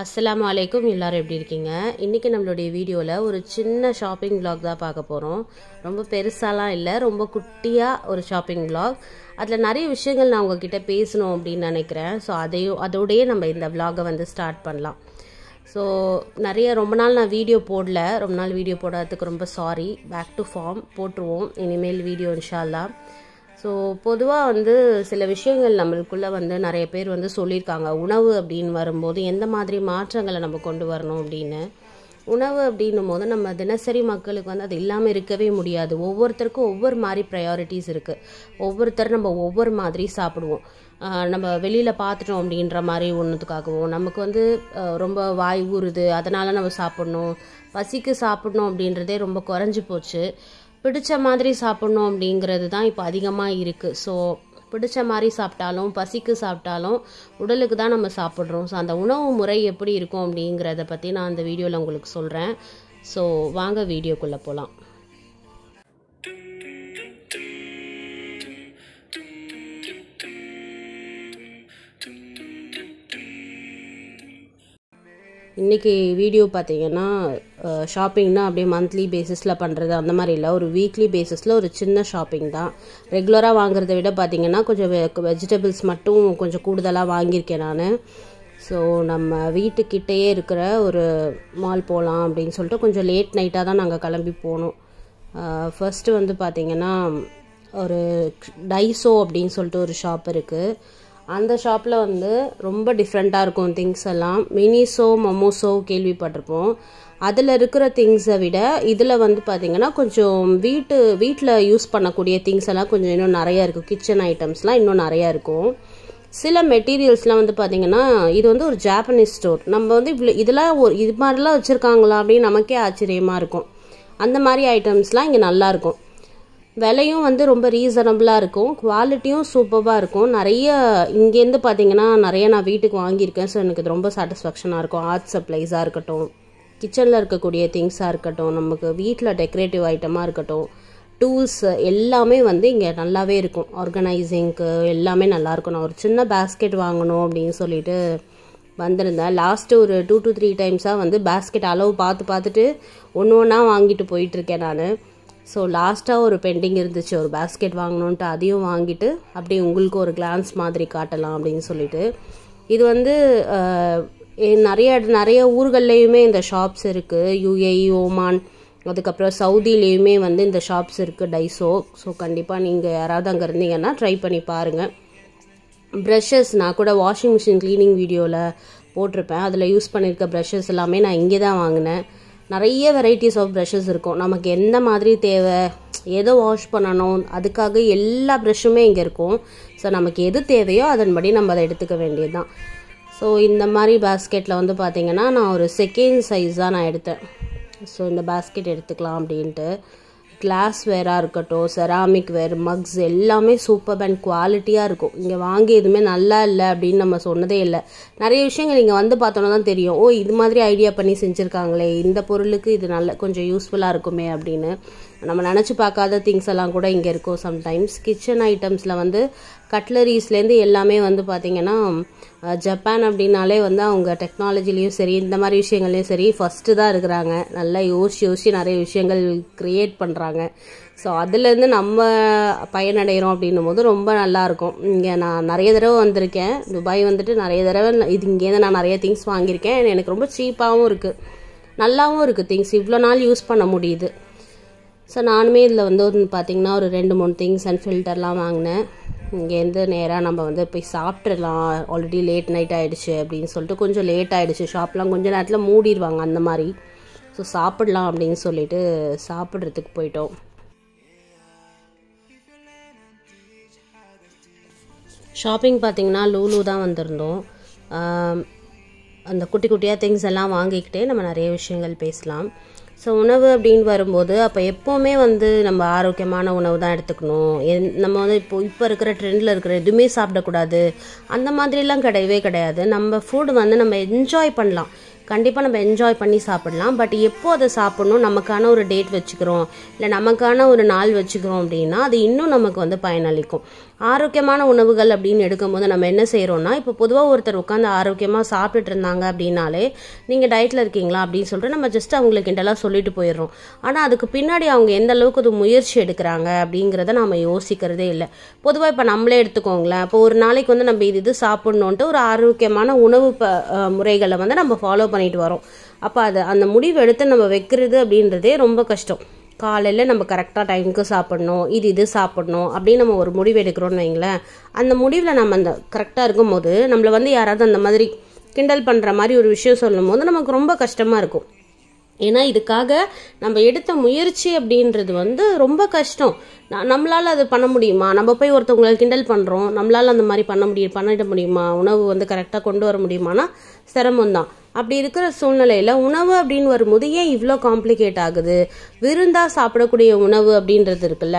அஸ்லாம் வலைக்கும் எல்லாரும் எப்படி இருக்கீங்க இன்னைக்கு நம்மளுடைய வீடியோவில் ஒரு சின்ன ஷாப்பிங் விலாக் தான் பார்க்க போகிறோம் ரொம்ப பெருசாலாம் இல்லை ரொம்ப குட்டியாக ஒரு ஷாப்பிங் விலாக் அதில் நிறைய விஷயங்கள் நான் உங்ககிட்ட பேசணும் அப்படின்னு நினைக்கிறேன் ஸோ அதையும் அதோடையே நம்ம இந்த விலாகை வந்து ஸ்டார்ட் பண்ணலாம் ஸோ நிறைய ரொம்ப நாள் நான் வீடியோ போடல ரொம்ப நாள் வீடியோ போடாததுக்கு ரொம்ப சாரி பேக் டு ஃபார்ம் போட்டுருவோம் இனிமேல் வீடியோ இன்ஷால்லாம் ஸோ பொதுவாக வந்து சில விஷயங்கள் நம்மளுக்குள்ளே வந்து நிறைய பேர் வந்து சொல்லியிருக்காங்க உணவு அப்படின்னு வரும்போது எந்த மாதிரி மாற்றங்களை நம்ம கொண்டு வரணும் அப்படின்னு உணவு அப்படின்னும் போது நம்ம தினசரி மக்களுக்கு வந்து அது இல்லாமல் இருக்கவே முடியாது ஒவ்வொருத்தருக்கும் ஒவ்வொரு மாதிரி ப்ரையாரிட்டிஸ் இருக்குது ஒவ்வொருத்தர் நம்ம ஒவ்வொரு மாதிரி சாப்பிடுவோம் நம்ம வெளியில் பார்த்துட்டோம் அப்படின்ற மாதிரி ஒன்றுத்துக்காகவும் நமக்கு வந்து ரொம்ப வாய் ஊறுது அதனால் நம்ம சாப்பிட்ணும் பசிக்கு சாப்பிட்ணும் அப்படின்றதே ரொம்ப குறைஞ்சி போச்சு பிடிச்ச மாதிரி சாப்பிட்ணும் அப்படிங்கிறது தான் இப்போ அதிகமாக இருக்குது ஸோ பிடிச்ச மாதிரி சாப்பிட்டாலும் பசிக்கு சாப்பிட்டாலும் உடலுக்கு தான் நம்ம சாப்பிட்றோம் ஸோ அந்த உணவு முறை எப்படி இருக்கும் அப்படிங்கிறத பற்றி நான் அந்த வீடியோவில் உங்களுக்கு சொல்கிறேன் ஸோ வாங்க வீடியோக்குள்ளே போகலாம் இன்றைக்கி வீடியோ பார்த்தீங்கன்னா ஷாப்பிங்னா அப்படியே மந்த்லி பேஸிஸில் பண்ணுறது அந்த மாதிரி இல்லை ஒரு வீக்லி பேசிஸில் ஒரு சின்ன ஷாப்பிங் தான் ரெகுலராக வாங்குறத விட பார்த்தீங்கன்னா கொஞ்சம் வெஜிடபிள்ஸ் மட்டும் கொஞ்சம் கூடுதலாக வாங்கியிருக்கேன் நான் ஸோ நம்ம வீட்டுக்கிட்டேயே இருக்கிற ஒரு மால் போகலாம் அப்படின்னு சொல்லிட்டு கொஞ்சம் லேட் நைட்டாக தான் நாங்கள் கிளம்பி போனோம் ஃபஸ்ட்டு வந்து பார்த்திங்கன்னா ஒரு டைசோ அப்படின்னு சொல்லிட்டு ஒரு ஷாப் இருக்குது அந்த ஷாப்பில் வந்து ரொம்ப டிஃப்ரெண்ட்டாக இருக்கும் திங்ஸ் எல்லாம் மினிசோ மொமோசோ கேள்விப்பட்டிருப்போம் அதில் இருக்கிற திங்ஸை விட இதில் வந்து பார்த்திங்கன்னா கொஞ்சம் வீட்டு வீட்டில் யூஸ் பண்ணக்கூடிய திங்ஸ் எல்லாம் கொஞ்சம் இன்னும் நிறையா இருக்கும் கிச்சன் ஐட்டம்ஸ்லாம் இன்னும் நிறையா இருக்கும் சில மெட்டீரியல்ஸ்லாம் வந்து பார்த்திங்கன்னா இது வந்து ஒரு ஜாப்பனீஸ் ஸ்டோர் நம்ம வந்து இவ்வளோ இதெல்லாம் ஒரு இது மாதிரிலாம் வச்சுருக்காங்களா அப்படின்னு நமக்கே ஆச்சரியமாக இருக்கும் அந்த மாதிரி ஐட்டம்ஸ்லாம் இங்கே நல்லாயிருக்கும் விலையும் வந்து ரொம்ப ரீசனபிளாக இருக்கும் குவாலிட்டியும் சூப்பராக இருக்கும் நிறைய இங்கேருந்து பார்த்தீங்கன்னா நிறைய நான் வீட்டுக்கு வாங்கியிருக்கேன் ஸோ எனக்கு இது ரொம்ப சாட்டிஸ்ஃபேக்ஷனாக இருக்கும் ஆர்ட் சப்ளைஸாக இருக்கட்டும் கிச்சனில் இருக்கக்கூடிய திங்ஸாக இருக்கட்டும் நமக்கு வீட்டில் டெக்கரேட்டிவ் ஐட்டமாக இருக்கட்டும் டூல்ஸ் எல்லாமே வந்து இங்கே நல்லாவே இருக்கும் ஆர்கனைசிங்க்கு எல்லாமே நல்லாயிருக்கும் நான் ஒரு சின்ன பேஸ்கெட் வாங்கணும் அப்படின்னு சொல்லிட்டு வந்திருந்தேன் லாஸ்ட்டு ஒரு டூ டு த்ரீ டைம்ஸாக வந்து பேஸ்கெட் அளவு பார்த்து பார்த்துட்டு ஒன்று ஒன்றா வாங்கிட்டு போயிட்டுருக்கேன் நான் ஸோ லாஸ்ட்டாக ஒரு பெண்டிங் இருந்துச்சு ஒரு பேஸ்கெட் வாங்கணுன்ட்டு அதையும் வாங்கிட்டு அப்படியே உங்களுக்கு ஒரு கிளான்ஸ் மாதிரி காட்டலாம் அப்படின்னு சொல்லிட்டு இது வந்து நிறைய நிறைய ஊர்கள்லேயுமே இந்த ஷாப்ஸ் இருக்குது யுஏஇ ஓமான் அதுக்கப்புறம் சவுதிலேயுமே வந்து இந்த ஷாப்ஸ் இருக்குது டைசோ ஸோ கண்டிப்பாக நீங்கள் யாராவது அங்கே இருந்தீங்கன்னா ட்ரை பண்ணி பாருங்கள் ப்ரஷஸ் நான் கூட வாஷிங் மிஷின் க்ளீனிங் வீடியோவில் போட்டிருப்பேன் அதில் யூஸ் பண்ணியிருக்க ப்ரஷஸ் எல்லாமே நான் இங்கே தான் வாங்கினேன் நிறைய வெரைட்டிஸ் ஆஃப் ப்ரஷஸ் இருக்கும் நமக்கு எந்த மாதிரி தேவை எதை வாஷ் பண்ணணும் அதுக்காக எல்லா ப்ரஷ்ஷுமே இங்கே இருக்கும் ஸோ நமக்கு எது தேவையோ அதன்படி நம்ம அதை எடுத்துக்க வேண்டியது தான் ஸோ இந்த மாதிரி பேஸ்கெட்டில் வந்து பார்த்திங்கன்னா நான் ஒரு செகண்ட் சைஸ் தான் நான் எடுத்தேன் ஸோ இந்த பேஸ்கெட் எடுத்துக்கலாம் அப்படின்ட்டு கிளாஸ் வேராக இருக்கட்டும் செராமிக் வேர் மக்ஸ் எல்லாமே சூப்பர் அண்ட் குவாலிட்டியாக இருக்கும் இங்கே வாங்கி எதுவுமே நல்லா இல்லை அப்படின்னு நம்ம சொன்னதே இல்லை நிறைய விஷயங்கள் இங்கே வந்து பார்த்தோன்னா தான் தெரியும் ஓ இது மாதிரி ஐடியா பண்ணி செஞ்சுருக்காங்களே இந்த பொருளுக்கு இது நல்ல கொஞ்சம் யூஸ்ஃபுல்லாக இருக்குமே அப்படின்னு நம்ம நினச்சி பார்க்காத திங்ஸ் எல்லாம் கூட இங்கே இருக்கும் சம்டைம்ஸ் கிச்சன் ஐட்டம்ஸில் வந்து கட்லரிஸ்லேருந்து எல்லாமே வந்து பார்த்திங்கன்னா ஜப்பான் அப்படின்னாலே வந்து அவங்க டெக்னாலஜிலையும் சரி இந்த மாதிரி விஷயங்கள்லையும் சரி ஃபஸ்ட்டு தான் இருக்கிறாங்க நல்லா யோசிச்சு யோசிச்சு நிறைய விஷயங்கள் க்ரியேட் பண்ணுறாங்க ஸோ அதுலேருந்து நம்ம பயனடைகிறோம் அப்படின் போது ரொம்ப நல்லாயிருக்கும் இங்கே நான் நிறைய தடவை வந்திருக்கேன் துபாய் வந்துட்டு நிறைய தடவை இது இங்கேருந்து நான் நிறைய திங்ஸ் வாங்கியிருக்கேன் எனக்கு ரொம்ப சீப்பாகவும் இருக்குது நல்லாவும் இருக்குது திங்ஸ் இவ்வளோ நாள் யூஸ் பண்ண முடியுது ஸோ நானுமே இதில் வந்து ஒன்று பார்த்திங்கன்னா ஒரு ரெண்டு மூணு திங்ஸ் அண்ட் ஃபில்டர்லாம் வாங்கினேன் இங்கேருந்து நேராக நம்ம வந்து போய் சாப்பிட்றலாம் ஆல்ரெடி லேட் நைட் ஆகிடுச்சு அப்படின்னு சொல்லிட்டு கொஞ்சம் லேட் ஆகிடுச்சு ஷாப்லாம் கொஞ்சம் நேரத்தில் மூடிடுவாங்க அந்த மாதிரி ஸோ சாப்பிட்லாம் அப்படின்னு சொல்லிட்டு சாப்பிட்றதுக்கு போயிட்டோம் ஷாப்பிங் பார்த்திங்கன்னா லூலு தான் வந்திருந்தோம் அந்த குட்டி குட்டியாக திங்ஸ் எல்லாம் வாங்கிக்கிட்டே நம்ம நிறைய விஷயங்கள் பேசலாம் ஸோ உணவு அப்படின்னு வரும்போது அப்போ எப்போவுமே வந்து நம்ம ஆரோக்கியமான உணவு தான் எடுத்துக்கணும் என் நம்ம வந்து இப்போ இப்போ இருக்கிற ட்ரெண்டில் இருக்கிற எதுவுமே சாப்பிடக்கூடாது அந்த மாதிரிலாம் கிடையவே கிடையாது நம்ம ஃபுட் வந்து நம்ம என்ஜாய் பண்ணலாம் கண்டிப்பாக நம்ம என்ஜாய் பண்ணி சாப்பிடலாம் பட் எப்போ அதை சாப்பிட்ணும் நமக்கான ஒரு டேட் வச்சுக்கிறோம் இல்லை நமக்கான ஒரு நாள் வச்சுக்கிறோம் அப்படின்னா அது இன்னும் நமக்கு வந்து பயனளிக்கும் ஆரோக்கியமான உணவுகள் அப்படின்னு எடுக்கும்போது நம்ம என்ன செய்கிறோம்னா இப்போ பொதுவாக ஒருத்தர் உட்காந்து ஆரோக்கியமாக சாப்பிட்டுட்டு இருந்தாங்க அப்படின்னாலே நீங்கள் டயட்டில் இருக்கீங்களா அப்படின்னு சொல்லிட்டு நம்ம ஜஸ்ட் அவங்களுக்கு கிண்டலாக சொல்லிட்டு போயிடுறோம் ஆனால் அதுக்கு பின்னாடி அவங்க எந்த அளவுக்கு அது முயற்சி எடுக்கிறாங்க அப்படிங்கிறத நம்ம யோசிக்கிறதே இல்லை பொதுவாக இப்போ நம்மளே எடுத்துக்கோங்களேன் இப்போ ஒரு நாளைக்கு வந்து நம்ம இது இது சாப்பிட்ணுன்ட்டு ஒரு ஆரோக்கியமான உணவு முறைகளை வந்து நம்ம ஃபாலோ பண்ணிட்டு வரோம் அப்போ அது அந்த முடிவு எடுத்து நம்ம வைக்கிறது அப்படின்றதே ரொம்ப கஷ்டம் காலையில் நம்ம கரெக்டாக டைமுக்கு சாப்பிட்ணும் இது இது சாப்பிட்ணும் அப்படின்னு நம்ம ஒரு முடிவு எடுக்கிறோன்னு வைங்களேன் அந்த முடிவில் நம்ம அந்த கரெக்டாக இருக்கும்போது நம்மளை வந்து யாராவது அந்த மாதிரி கிண்டல் பண்ணுற மாதிரி ஒரு விஷயம் சொல்லும் போது நமக்கு ரொம்ப கஷ்டமாக இருக்கும் ஏன்னா இதுக்காக நம்ம எடுத்த முயற்சி அப்படின்றது வந்து ரொம்ப கஷ்டம் நம்மளால் அது பண்ண முடியுமா நம்ம போய் ஒருத்தவங்களை கிண்டல் பண்ணுறோம் நம்மளால் அந்த மாதிரி பண்ண முடியும் பண்ணிட முடியுமா உணவு வந்து கரெக்டாக கொண்டு வர முடியுமானா சிரமம்தான் அப்படி இருக்கிற சூழ்நிலையில் உணவு அப்படின்னு வரும்போது ஏன் இவ்வளோ காம்ப்ளிகேட் ஆகுது விருந்தாக சாப்பிடக்கூடிய உணவு அப்படின்றது இருக்குல்ல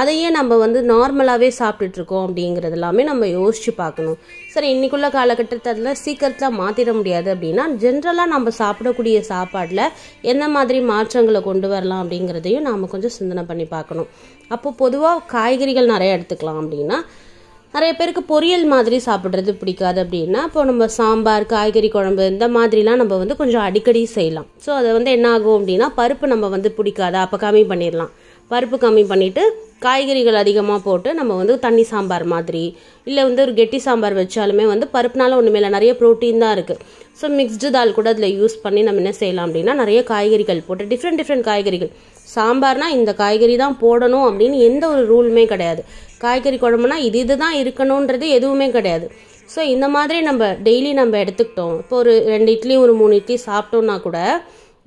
அதையே நம்ம வந்து நார்மலாகவே சாப்பிட்டுட்ருக்கோம் அப்படிங்கிறது எல்லாமே நம்ம யோசித்து பார்க்கணும் சரி இன்றைக்குள்ள காலகட்டத்தில் சீக்கிரத்தில் மாற்றிட முடியாது அப்படின்னா ஜென்ரலாக நம்ம சாப்பிடக்கூடிய சாப்பாட்டில் எந்த மாதிரி மாற்றங்களை கொண்டு வரலாம் அப்படிங்கிறதையும் நாம் கொஞ்சம் சிந்தனை பண்ணி பார்க்கணும் அப்போது பொதுவாக காய்கறிகள் நிறையா எடுத்துக்கலாம் அப்படின்னா நிறைய பேருக்கு பொரியல் மாதிரி சாப்பிட்றது பிடிக்காது அப்படின்னா இப்போ நம்ம சாம்பார் காய்கறி குழம்பு இந்த மாதிரிலாம் நம்ம வந்து கொஞ்சம் அடிக்கடி செய்யலாம் ஸோ அதை வந்து என்ன ஆகும் அப்படின்னா பருப்பு நம்ம வந்து பிடிக்காதா அப்போ கம்மி பண்ணிடலாம் பருப்பு கம்மி பண்ணிவிட்டு காய்கறிகள் அதிகமாக போட்டு நம்ம வந்து தண்ணி சாம்பார் மாதிரி இல்லை வந்து ஒரு கெட்டி சாம்பார் வச்சாலுமே வந்து பருப்புனால ஒன்றுமே இல்லை நிறைய ப்ரோட்டீன் தான் இருக்குது ஸோ மிக்ஸ்டு தால் கூட அதில் யூஸ் பண்ணி நம்ம என்ன செய்யலாம் அப்படின்னா நிறைய காய்கறிகள் போட்டு டிஃப்ரெண்ட் டிஃப்ரெண்ட் காய்கறிகள் சாம்பார்னால் இந்த காய்கறி தான் போடணும் அப்படின்னு எந்த ஒரு ரூலுமே கிடையாது காய்கறி குழம்புனா இது இது தான் இருக்கணுன்றது எதுவுமே கிடையாது ஸோ இந்த மாதிரி நம்ம டெய்லி நம்ம எடுத்துக்கிட்டோம் இப்போ ஒரு ரெண்டு இட்லி ஒரு மூணு இட்லி சாப்பிட்டோம்னா கூட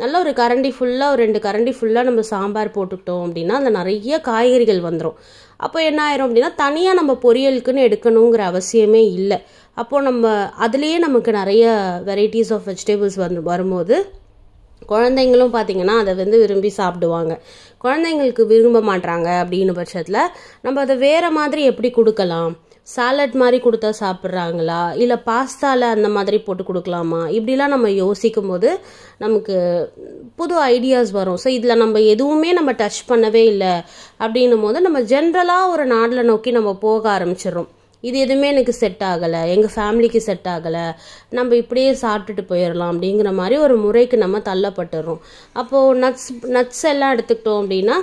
நல்ல ஒரு கரண்டி ஃபுல்லாக ஒரு ரெண்டு கரண்டி ஃபுல்லாக நம்ம சாம்பார் போட்டுக்கிட்டோம் அப்படின்னா அதில் நிறைய காய்கறிகள் வந்துடும் அப்போ என்ன ஆயிரும் அப்படின்னா தனியாக நம்ம பொரியலுக்குன்னு எடுக்கணுங்கிற அவசியமே இல்லை அப்போது நம்ம அதுலேயே நமக்கு நிறைய வெரைட்டிஸ் ஆஃப் வெஜிடபிள்ஸ் வந்து வரும்போது குழந்தைங்களும் பார்த்தீங்கன்னா அதை வந்து விரும்பி சாப்பிடுவாங்க குழந்தைங்களுக்கு விரும்ப மாட்டாங்க அப்படின்னு பட்சத்தில் நம்ம அதை வேறு மாதிரி எப்படி கொடுக்கலாம் சாலட் மாதிரி கொடுத்தா சாப்பிட்றாங்களா இல்லை பாஸ்தாவில் அந்த மாதிரி போட்டு கொடுக்கலாமா இப்படிலாம் நம்ம யோசிக்கும் போது நமக்கு புது ஐடியாஸ் வரும் ஸோ இதில் நம்ம எதுவுமே நம்ம டச் பண்ணவே இல்லை அப்படின்னும் போது நம்ம ஜென்ரலாக ஒரு நாட்டில் நோக்கி நம்ம போக ஆரம்பிச்சிடறோம் இது எதுவுமே எனக்கு செட் ஆகலை எங்கள் ஃபேமிலிக்கு செட் ஆகலை நம்ம இப்படியே சாப்பிட்டுட்டு போயிடலாம் அப்படிங்கிற மாதிரி ஒரு முறைக்கு நம்ம தள்ளப்பட்டுறோம் அப்போது நட்ஸ் நட்ஸ் எல்லாம் எடுத்துக்கிட்டோம் அப்படின்னா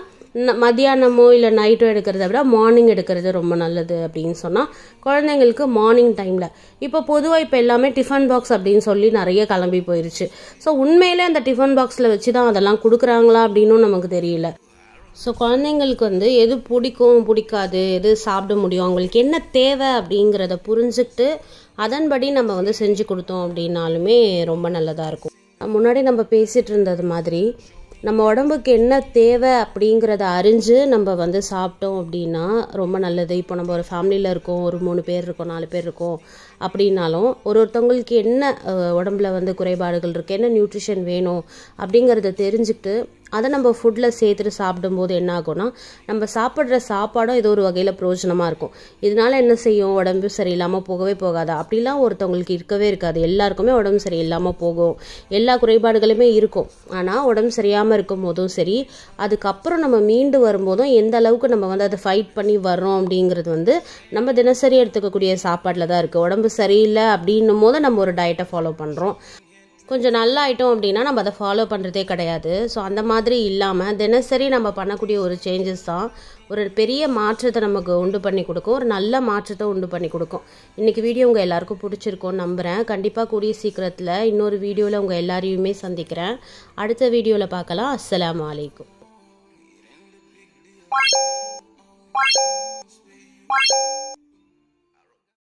மதியானமோ இல்லை நைட்டோ எடுக்கிறத விட மார்னிங் எடுக்கிறது ரொம்ப நல்லது அப்படின்னு சொன்னால் குழந்தைங்களுக்கு மார்னிங் டைமில் இப்போ பொதுவாக இப்போ எல்லாமே டிஃபன் பாக்ஸ் அப்படின்னு சொல்லி நிறைய கிளம்பி போயிருச்சு ஸோ உண்மையிலே அந்த டிஃபன் பாக்ஸில் வச்சு தான் அதெல்லாம் கொடுக்குறாங்களா அப்படின்னும் நமக்கு தெரியல ஸோ குழந்தைங்களுக்கு வந்து எது பிடிக்கும் பிடிக்காது எது சாப்பிட முடியும் அவங்களுக்கு என்ன தேவை அப்படிங்கிறத புரிஞ்சுக்கிட்டு அதன்படி நம்ம வந்து செஞ்சு கொடுத்தோம் அப்படின்னாலுமே ரொம்ப நல்லதாக இருக்கும் முன்னாடி நம்ம பேசிகிட்டு இருந்தது மாதிரி நம்ம உடம்புக்கு என்ன தேவை அப்படிங்கிறத அறிஞ்சு நம்ம வந்து சாப்பிட்டோம் அப்படின்னா ரொம்ப நல்லது இப்போ நம்ம ஒரு ஃபேமிலியில் இருக்கோம் ஒரு மூணு பேர் இருக்கோம் நாலு பேர் இருக்கோம் அப்படின்னாலும் ஒரு ஒருத்தவங்களுக்கு என்ன உடம்புல வந்து குறைபாடுகள் இருக்குது என்ன நியூட்ரிஷன் வேணும் அப்படிங்கிறத தெரிஞ்சுக்கிட்டு அதை நம்ம ஃபுட்டில் சேர்த்துட்டு சாப்பிடும்போது என்ன ஆகும்னா நம்ம சாப்பிட்ற சாப்பாடும் ஏதோ ஒரு வகையில் பிரயோஜனமாக இருக்கும் இதனால் என்ன செய்யும் உடம்பு சரியில்லாமல் போகவே போகாது அப்படிலாம் ஒருத்தவங்களுக்கு இருக்கவே இருக்காது எல்லாருக்குமே உடம்பு சரியில்லாமல் போகும் எல்லா குறைபாடுகளுமே இருக்கும் ஆனால் உடம்பு சரியாமல் இருக்கும் போதும் சரி அதுக்கப்புறம் நம்ம மீண்டு வரும்போதும் எந்த அளவுக்கு நம்ம வந்து அதை ஃபைட் பண்ணி வர்றோம் அப்படிங்கிறது வந்து நம்ம தினசரி எடுத்துக்கக்கூடிய சாப்பாட்டில் தான் இருக்குது உடம்பு சரியில்லை அப்படின்னும் போது நம்ம ஒரு டயட்டை ஃபாலோ பண்ணுறோம் கொஞ்சம் நல்லா ஆகிட்டோம் அப்படின்னா நம்ம அதை ஃபாலோ பண்ணுறதே கிடையாது ஸோ அந்த மாதிரி இல்லாமல் தினசரி நம்ம பண்ணக்கூடிய ஒரு சேஞ்சஸ் தான் ஒரு பெரிய மாற்றத்தை நமக்கு உண்டு பண்ணி கொடுக்கும் ஒரு நல்ல மாற்றத்தை உண்டு பண்ணி கொடுக்கும் இன்றைக்கி வீடியோ உங்கள் எல்லாருக்கும் பிடிச்சிருக்கோம் நம்புகிறேன் கண்டிப்பாக கூடிய சீக்கிரத்தில் இன்னொரு வீடியோவில் உங்கள் எல்லாரையுமே சந்திக்கிறேன் அடுத்த வீடியோவில் பார்க்கலாம் அஸ்லாம் வலைக்கும்